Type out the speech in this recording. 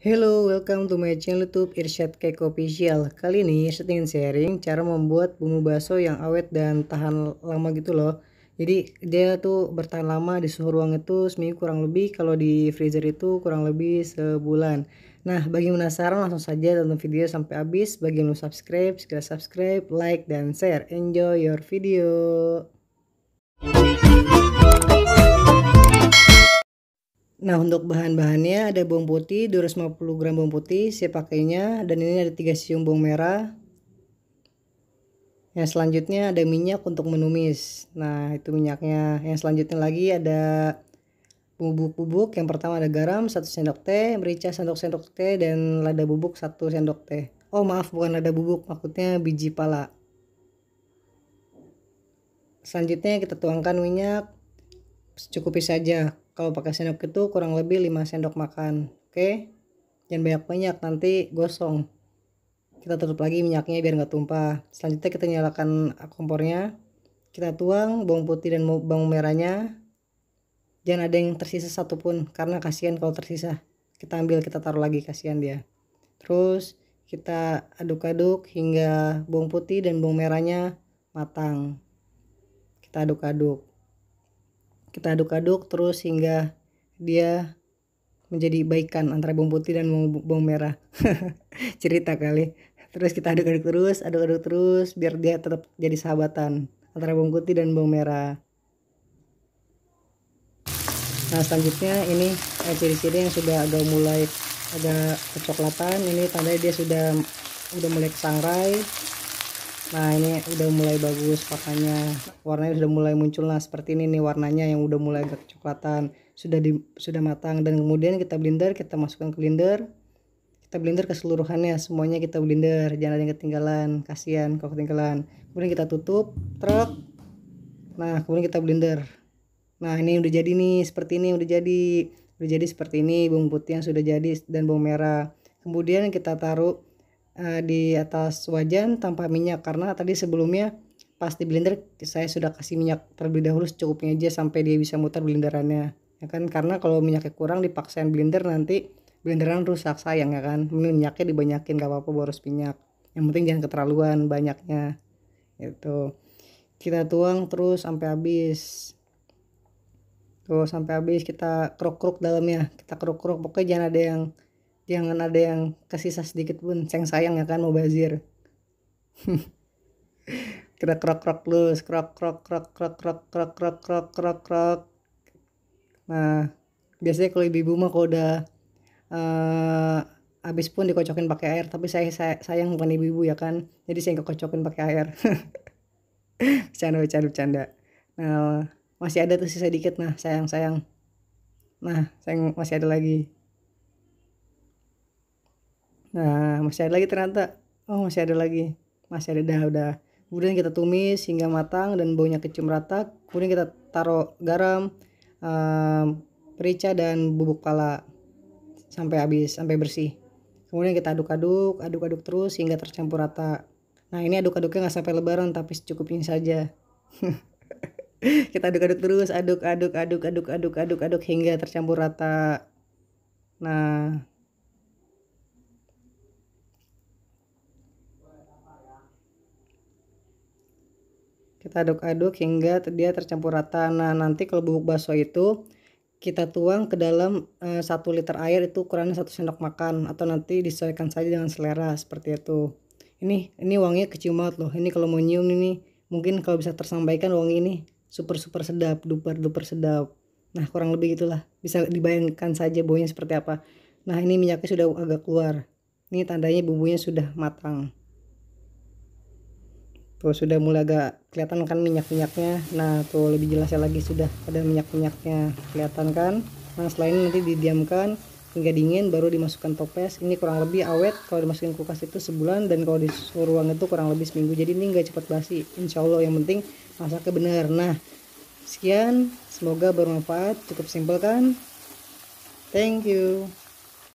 Hello, welcome to my channel YouTube Irsyad Cake Official. Kali ini saya ingin sharing cara membuat bumbu bakso yang awet dan tahan lama gitu loh. Jadi dia tuh bertahan lama di suhu ruang itu seminggu kurang lebih, kalau di freezer itu kurang lebih sebulan. Nah, bagi yang penasaran langsung saja tonton video sampai habis. Bagi yang belum subscribe, segera subscribe, like, dan share. Enjoy your video. Nah untuk bahan-bahannya ada bawang putih 250 gram bawang putih saya pakainya dan ini ada 3 siung bawang merah. Yang selanjutnya ada minyak untuk menumis. Nah itu minyaknya. Yang selanjutnya lagi ada bubuk-bubuk. Yang pertama ada garam 1 sendok teh, merica sendok sendok teh dan lada bubuk 1 sendok teh. Oh maaf bukan lada bubuk maksudnya biji pala. Selanjutnya kita tuangkan minyak secukupnya saja kalau pakai sendok itu kurang lebih 5 sendok makan oke okay? jangan banyak-banyak nanti gosong kita tutup lagi minyaknya biar nggak tumpah selanjutnya kita nyalakan kompornya kita tuang bawang putih dan bawang merahnya jangan ada yang tersisa satupun karena kasihan kalau tersisa kita ambil kita taruh lagi kasihan dia terus kita aduk-aduk hingga bawang putih dan bawang merahnya matang kita aduk-aduk kita aduk-aduk terus hingga dia menjadi baikan antara bawang putih dan bawang merah cerita kali terus kita aduk-aduk terus aduk-aduk terus biar dia tetap jadi sahabatan antara bawang putih dan bawang merah nah selanjutnya ini eh, ciri-ciri yang sudah agak mulai agak kecoklatan ini tandanya dia sudah udah mulai sangrai Nah ini udah mulai bagus pakannya warnanya sudah mulai muncul nah seperti ini nih warnanya yang udah mulai agak kecoklatan sudah di, sudah matang dan kemudian kita blender kita masukkan ke blender kita blender keseluruhannya semuanya kita blender jangan ada yang ketinggalan kasihan kalau ketinggalan kemudian kita tutup truk nah kemudian kita blender nah ini udah jadi nih seperti ini udah jadi udah jadi seperti ini bawang putih yang sudah jadi dan bawang merah kemudian kita taruh Eh, di atas wajan tanpa minyak karena tadi sebelumnya pas di blender saya sudah kasih minyak terlebih dahulu secukupnya aja sampai dia bisa muter blenderannya ya kan karena kalau minyaknya kurang dipaksain blender nanti blenderan rusak sayang ya kan minyaknya dibanyakin gak apa-apa boros minyak yang penting jangan keterlaluan banyaknya itu kita tuang terus sampai habis tuh sampai habis kita kruk-kruk dalamnya kita kruk-kruk pokoknya jangan ada yang jangan ada yang kesisa sedikit pun sayang sayang ya kan mau bazir kira krok krok lu krok krok krok krok krok krok krok krok krok krok nah biasanya kalau ibu mah kalau udah uh, eh, abis pun dikocokin pakai air tapi saya, saya sayang bukan ibu-ibu ya kan jadi saya nggak kocokin pakai air bercanda bercanda bercanda nah masih ada tuh sisa dikit nah sayang sayang nah sayang masih ada lagi Nah, masih ada lagi ternyata. Oh, masih ada lagi. Masih ada dah udah. Kemudian kita tumis hingga matang dan baunya kecium rata. Kemudian kita taruh garam, um, dan bubuk pala sampai habis, sampai bersih. Kemudian kita aduk-aduk, aduk-aduk terus hingga tercampur rata. Nah, ini aduk-aduknya nggak sampai lebaran tapi secukupnya saja. kita aduk-aduk terus, aduk-aduk, aduk-aduk, aduk-aduk, aduk-aduk hingga tercampur rata. Nah, Kita aduk-aduk hingga dia tercampur rata. Nah, nanti kalau bubuk bakso itu kita tuang ke dalam eh, satu 1 liter air itu ukurannya satu sendok makan atau nanti disesuaikan saja dengan selera seperti itu. Ini ini wanginya kecium banget loh. Ini kalau mau nyium ini mungkin kalau bisa tersampaikan wangi ini super super sedap, duper duper sedap. Nah, kurang lebih gitulah. Bisa dibayangkan saja baunya seperti apa. Nah, ini minyaknya sudah agak keluar. Ini tandanya bumbunya sudah matang tuh sudah mulai agak kelihatan kan minyak-minyaknya nah tuh lebih jelasnya lagi sudah ada minyak-minyaknya kelihatan kan nah selain nanti didiamkan hingga dingin baru dimasukkan toples ini kurang lebih awet kalau dimasukin kulkas itu sebulan dan kalau di ruang itu kurang lebih seminggu jadi ini nggak cepat basi insya Allah yang penting masaknya benar nah sekian semoga bermanfaat cukup simpel kan thank you